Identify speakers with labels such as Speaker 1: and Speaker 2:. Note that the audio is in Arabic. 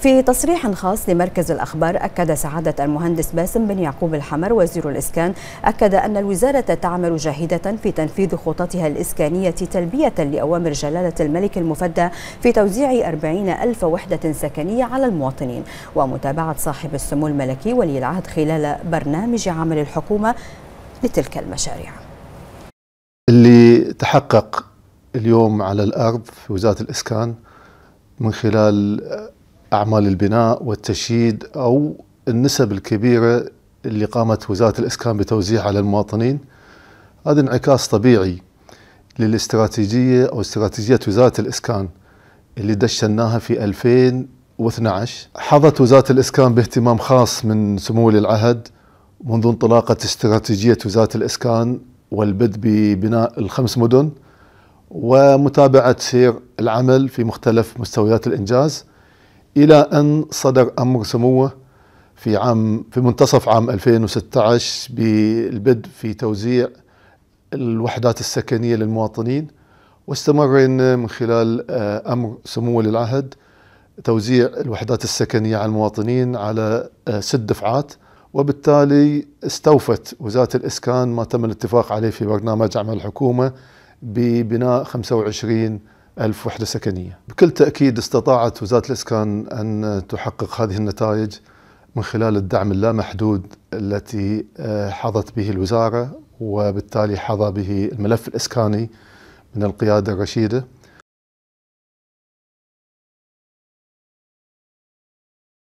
Speaker 1: في تصريح خاص لمركز الأخبار أكد سعادة المهندس باسم بن يعقوب الحمر وزير الإسكان أكد أن الوزارة تعمل جاهدة في تنفيذ خططها الإسكانية تلبية لأوامر جلالة الملك المفدى في توزيع 40 ألف وحدة سكنية على المواطنين ومتابعة صاحب السمو الملكي ولي العهد خلال برنامج عمل الحكومة لتلك المشاريع
Speaker 2: اللي تحقق اليوم على الأرض في وزارة الإسكان من خلال أعمال البناء والتشييد أو النسب الكبيرة اللي قامت وزارة الإسكان بتوزيعها على المواطنين هذا انعكاس طبيعي للاستراتيجية أو استراتيجية وزارة الإسكان اللي دشناها في 2012 حظت وزارة الإسكان باهتمام خاص من سمو ولي العهد منذ انطلاقة استراتيجية وزارة الإسكان والبدء ببناء الخمس مدن ومتابعة سير العمل في مختلف مستويات الإنجاز إلى أن صدر أمر سموه في عام في منتصف عام 2016 بالبدء في توزيع الوحدات السكنية للمواطنين واستمرنا من خلال آه، أمر سمو ولي العهد توزيع الوحدات السكنية على المواطنين على آه، ست دفعات وبالتالي استوفت وزارة الإسكان ما تم الاتفاق عليه في برنامج عمل الحكومة ببناء 25 ألف وحدة سكنية بكل تأكيد استطاعت وزارة الإسكان أن تحقق هذه النتائج من خلال الدعم اللامحدود التي آه، حظت به الوزارة وبالتالي حظى به الملف الإسكاني من القيادة الرشيدة